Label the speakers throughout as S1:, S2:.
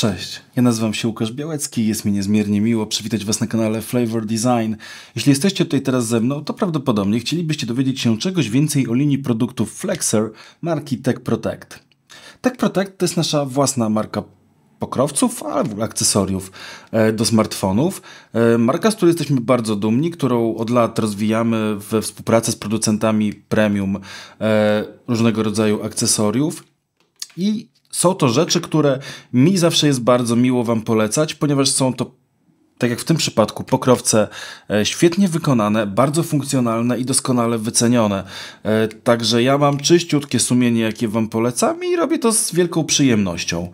S1: Cześć, ja nazywam się Łukasz Białecki i jest mi niezmiernie miło przywitać Was na kanale Flavor Design. Jeśli jesteście tutaj teraz ze mną, to prawdopodobnie chcielibyście dowiedzieć się czegoś więcej o linii produktów Flexer marki Tech Protect. Tech Protect to jest nasza własna marka pokrowców, ale w ogóle akcesoriów e, do smartfonów. E, marka, z której jesteśmy bardzo dumni, którą od lat rozwijamy we współpracy z producentami premium e, różnego rodzaju akcesoriów. I są to rzeczy, które mi zawsze jest bardzo miło Wam polecać, ponieważ są to tak jak w tym przypadku, pokrowce e, świetnie wykonane, bardzo funkcjonalne i doskonale wycenione. E, także ja mam czyściutkie sumienie, jakie Wam polecam i robię to z wielką przyjemnością.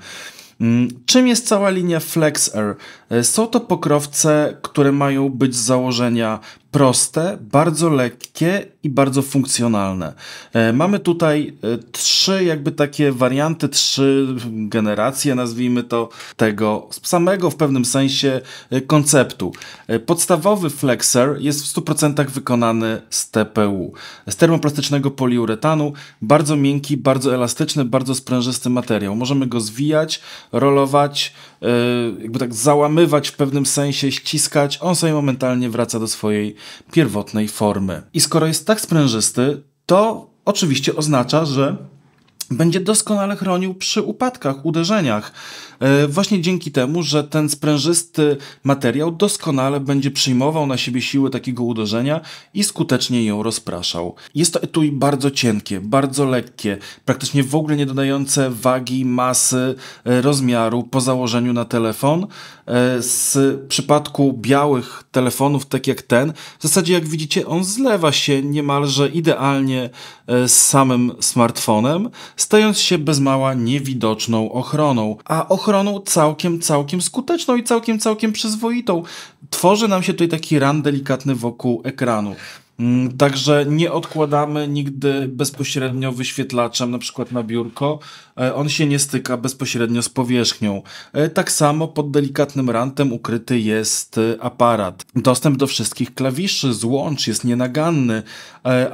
S1: Mm, czym jest cała linia Flex Air? E, są to pokrowce, które mają być z założenia proste, bardzo lekkie i bardzo funkcjonalne. E, mamy tutaj e, trzy jakby takie warianty, trzy generacje, nazwijmy to, tego samego w pewnym sensie e, konceptu. Podstawowy flexer jest w 100% wykonany z TPU, z termoplastycznego poliuretanu, bardzo miękki, bardzo elastyczny, bardzo sprężysty materiał. Możemy go zwijać, rolować, E, jakby tak załamywać w pewnym sensie, ściskać, on sobie momentalnie wraca do swojej pierwotnej formy. I skoro jest tak sprężysty, to oczywiście oznacza, że będzie doskonale chronił przy upadkach, uderzeniach. E, właśnie dzięki temu, że ten sprężysty materiał doskonale będzie przyjmował na siebie siły takiego uderzenia i skutecznie ją rozpraszał. Jest to etui bardzo cienkie, bardzo lekkie, praktycznie w ogóle nie dodające wagi, masy, e, rozmiaru po założeniu na telefon. E, z przypadku białych telefonów, tak jak ten, w zasadzie jak widzicie, on zlewa się niemalże idealnie z samym smartfonem stając się bez mała niewidoczną ochroną, a ochroną całkiem, całkiem skuteczną i całkiem, całkiem przyzwoitą. Tworzy nam się tutaj taki ran delikatny wokół ekranu. Mm, także nie odkładamy nigdy bezpośrednio wyświetlaczem, na przykład na biurko. E, on się nie styka bezpośrednio z powierzchnią. E, tak samo pod delikatnym rantem ukryty jest e, aparat. Dostęp do wszystkich klawiszy, złącz jest nienaganny,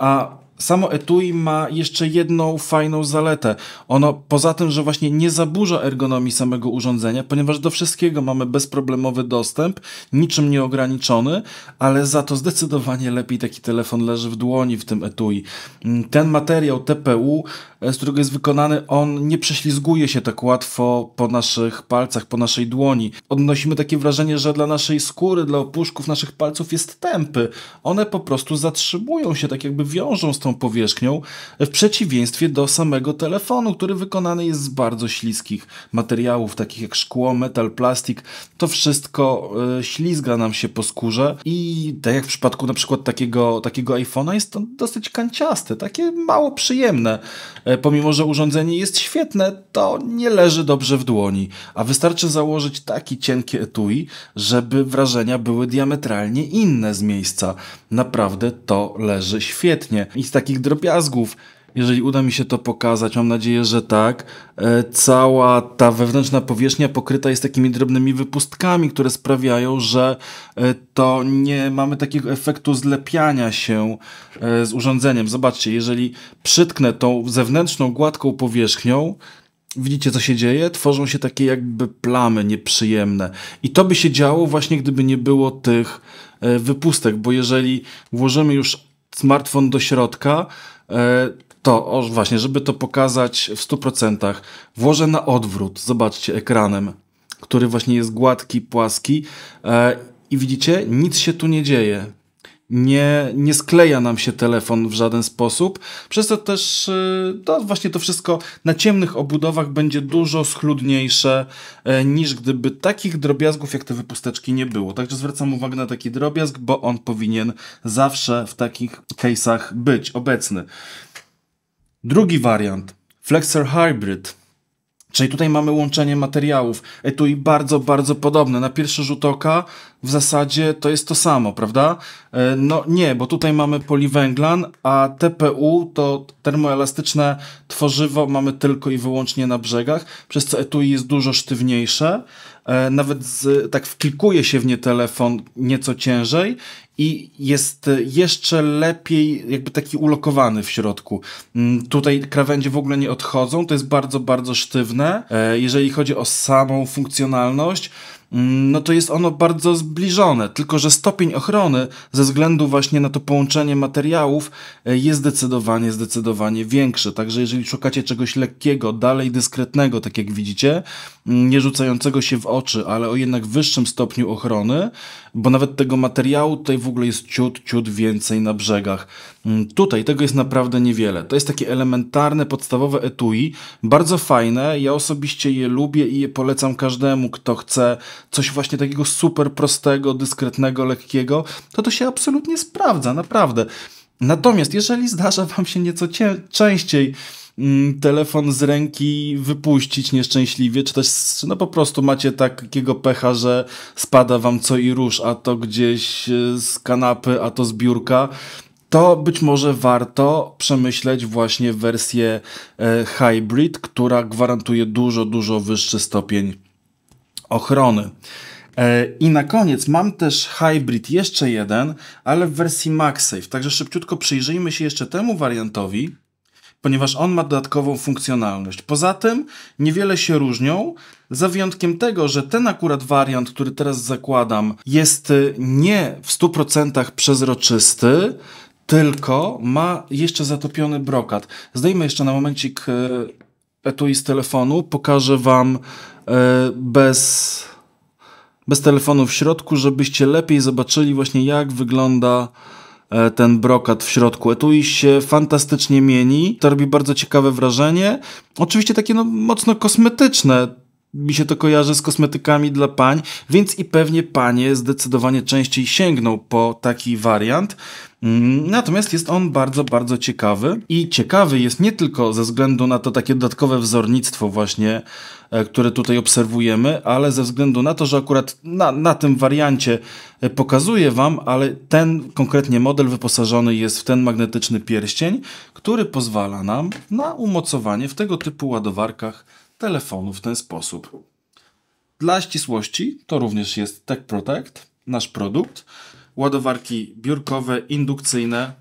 S1: a samo etui ma jeszcze jedną fajną zaletę. Ono poza tym, że właśnie nie zaburza ergonomii samego urządzenia, ponieważ do wszystkiego mamy bezproblemowy dostęp, niczym nieograniczony, ale za to zdecydowanie lepiej taki telefon leży w dłoni w tym etui. Mm, ten materiał TPU, e, z którego jest wykonany, on nie prześlizguje się tak łatwo po naszych palcach, po naszej dłoni. Odnosimy takie wrażenie, że dla naszej skóry, dla opuszków naszych palców jest tępy. One po prostu zatrzymują się, tak jakby wiążą z tą powierzchnią, w przeciwieństwie do samego telefonu, który wykonany jest z bardzo śliskich materiałów, takich jak szkło, metal, plastik. To wszystko y, ślizga nam się po skórze i tak jak w przypadku na przykład takiego, takiego iPhone'a jest to dosyć kanciaste, takie mało przyjemne. E, pomimo, że urządzenie jest świetne, to nie leży dobrze w dłoni, a wystarczy założyć taki cienki etui, żeby wrażenia były diametralnie inne z miejsca. Naprawdę to leży świetnie. I takich drobiazgów. Jeżeli uda mi się to pokazać, mam nadzieję, że tak, e, cała ta wewnętrzna powierzchnia pokryta jest takimi drobnymi wypustkami, które sprawiają, że e, to nie mamy takiego efektu zlepiania się e, z urządzeniem. Zobaczcie, jeżeli przytknę tą zewnętrzną gładką powierzchnią, Widzicie, co się dzieje? Tworzą się takie jakby plamy nieprzyjemne. I to by się działo właśnie, gdyby nie było tych wypustek, bo jeżeli włożymy już smartfon do środka, e, to o, właśnie, żeby to pokazać w 100%, włożę na odwrót, zobaczcie, ekranem, który właśnie jest gładki, płaski e, i widzicie, nic się tu nie dzieje nie, nie skleja nam się telefon w żaden sposób, przez to też y, to właśnie to wszystko na ciemnych obudowach będzie dużo schludniejsze e, niż gdyby takich drobiazgów jak te wypusteczki nie było. Także zwracam uwagę na taki drobiazg, bo on powinien zawsze w takich case'ach być obecny. Drugi wariant, Flexer Hybrid. Czyli tutaj mamy łączenie materiałów. Etui bardzo, bardzo podobne. Na pierwszy rzut oka w zasadzie to jest to samo, prawda? E, no nie, bo tutaj mamy poliwęglan, a TPU to termoelastyczne tworzywo mamy tylko i wyłącznie na brzegach, przez co etui jest dużo sztywniejsze. E, nawet z, tak wklikuje się w nie telefon nieco ciężej i jest jeszcze lepiej jakby taki ulokowany w środku. Mm, tutaj krawędzie w ogóle nie odchodzą, to jest bardzo, bardzo sztywne. E, jeżeli chodzi o samą funkcjonalność, Mm, no to jest ono bardzo zbliżone, tylko że stopień ochrony ze względu właśnie na to połączenie materiałów e, jest zdecydowanie, zdecydowanie większy. Także jeżeli szukacie czegoś lekkiego, dalej dyskretnego, tak jak widzicie, mm, nie rzucającego się w oczy, ale o jednak wyższym stopniu ochrony, bo nawet tego materiału tutaj w ogóle jest ciut, ciut więcej na brzegach. Mm, tutaj tego jest naprawdę niewiele. To jest takie elementarne, podstawowe etui, bardzo fajne, ja osobiście je lubię i je polecam każdemu, kto chce coś właśnie takiego super prostego, dyskretnego, lekkiego, to to się absolutnie sprawdza, naprawdę. Natomiast jeżeli zdarza Wam się nieco częściej Mm, telefon z ręki wypuścić nieszczęśliwie, czy też no po prostu macie tak takiego pecha, że spada wam co i róż, a to gdzieś e, z kanapy, a to z biurka, to być może warto przemyśleć właśnie wersję e, hybrid, która gwarantuje dużo, dużo wyższy stopień ochrony. E, I na koniec mam też hybrid, jeszcze jeden, ale w wersji MagSafe. Także szybciutko przyjrzyjmy się jeszcze temu wariantowi ponieważ on ma dodatkową funkcjonalność. Poza tym niewiele się różnią, za wyjątkiem tego, że ten akurat wariant, który teraz zakładam, jest y, nie w 100% przezroczysty, tylko ma jeszcze zatopiony brokat. Zdejmę jeszcze na momencik y, etui z telefonu, pokażę Wam y, bez, bez telefonu w środku, żebyście lepiej zobaczyli właśnie jak wygląda E, ten brokat w środku. Etui się fantastycznie mieni, to robi bardzo ciekawe wrażenie. Oczywiście takie no, mocno kosmetyczne, mi się to kojarzy z kosmetykami dla pań, więc i pewnie panie zdecydowanie częściej sięgną po taki wariant. Mm, natomiast jest on bardzo, bardzo ciekawy i ciekawy jest nie tylko ze względu na to takie dodatkowe wzornictwo właśnie, e, które tutaj obserwujemy, ale ze względu na to, że akurat na, na tym wariancie e, pokazuję Wam, ale ten konkretnie model wyposażony jest w ten magnetyczny pierścień, który pozwala nam na umocowanie w tego typu ładowarkach telefonu w ten sposób. Dla ścisłości to również jest Tech Protect, nasz produkt. Ładowarki biurkowe, indukcyjne.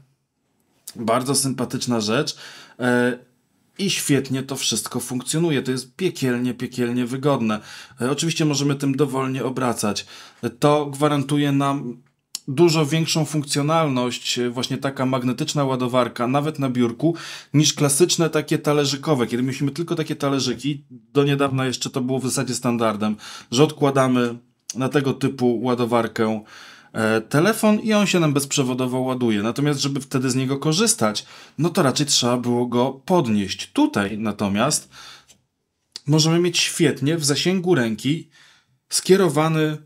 S1: Bardzo sympatyczna rzecz. E, I świetnie to wszystko funkcjonuje. To jest piekielnie, piekielnie wygodne. E, oczywiście możemy tym dowolnie obracać. E, to gwarantuje nam dużo większą funkcjonalność, e, właśnie taka magnetyczna ładowarka, nawet na biurku, niż klasyczne takie talerzykowe, kiedy mieliśmy tylko takie talerzyki. Do niedawna jeszcze to było w zasadzie standardem, że odkładamy na tego typu ładowarkę e, telefon i on się nam bezprzewodowo ładuje. Natomiast, żeby wtedy z niego korzystać, no to raczej trzeba było go podnieść. Tutaj natomiast możemy mieć świetnie w zasięgu ręki skierowany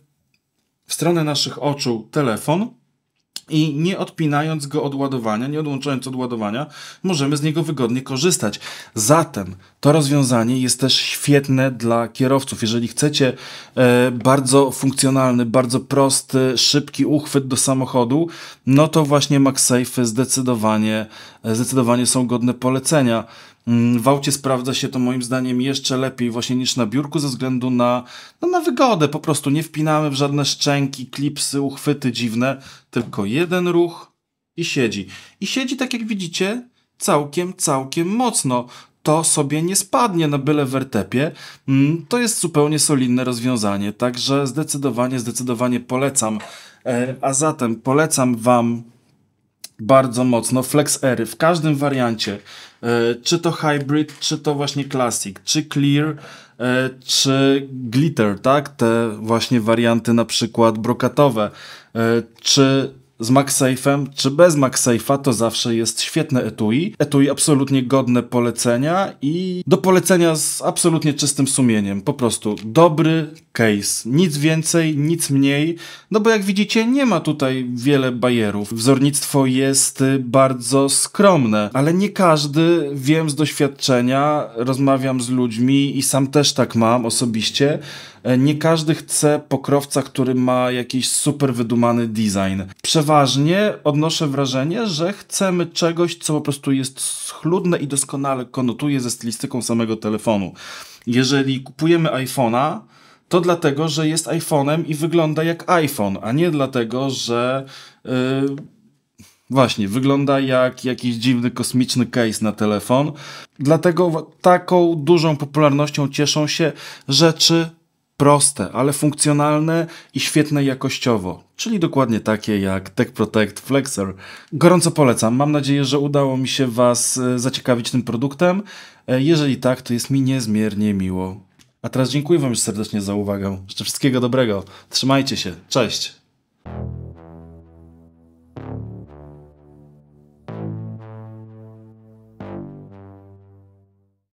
S1: w stronę naszych oczu telefon i nie odpinając go od ładowania, nie odłączając od ładowania, możemy z niego wygodnie korzystać. Zatem to rozwiązanie jest też świetne dla kierowców. Jeżeli chcecie e, bardzo funkcjonalny, bardzo prosty, szybki uchwyt do samochodu, no to właśnie MagSafe zdecydowanie, e, zdecydowanie są godne polecenia. Mm, w aucie sprawdza się to moim zdaniem jeszcze lepiej właśnie niż na biurku ze względu na, no, na wygodę. Po prostu nie wpinamy w żadne szczęki, klipsy, uchwyty dziwne, tylko jeden ruch i siedzi. I siedzi, tak jak widzicie, całkiem, całkiem mocno to sobie nie spadnie na byle wertepie. Mm, to jest zupełnie solidne rozwiązanie, także zdecydowanie, zdecydowanie polecam. E, a zatem polecam Wam bardzo mocno Flex Ery w każdym wariancie. E, czy to hybrid, czy to właśnie classic, czy clear, e, czy glitter, tak? Te właśnie warianty na przykład brokatowe, e, czy z MagSafe'em czy bez MagSafe'a to zawsze jest świetne etui. Etui absolutnie godne polecenia i do polecenia z absolutnie czystym sumieniem. Po prostu dobry case. Nic więcej, nic mniej. No bo jak widzicie nie ma tutaj wiele bajerów. Wzornictwo jest y, bardzo skromne, ale nie każdy, wiem z doświadczenia, rozmawiam z ludźmi i sam też tak mam osobiście, e, nie każdy chce pokrowca, który ma jakiś super wydumany design. Prze przeważnie odnoszę wrażenie, że chcemy czegoś, co po prostu jest schludne i doskonale konotuje ze stylistyką samego telefonu. Jeżeli kupujemy iPhone'a, to dlatego, że jest iPhone'em i wygląda jak iPhone, a nie dlatego, że yy, właśnie wygląda jak jakiś dziwny kosmiczny case na telefon. Dlatego taką dużą popularnością cieszą się rzeczy proste, ale funkcjonalne i świetne jakościowo, czyli dokładnie takie jak Tech Protect Flexer. Gorąco polecam. Mam nadzieję, że udało mi się Was e, zaciekawić tym produktem. E, jeżeli tak, to jest mi niezmiernie miło. A teraz dziękuję Wam już serdecznie za uwagę. Życzę wszystkiego dobrego. Trzymajcie się. Cześć.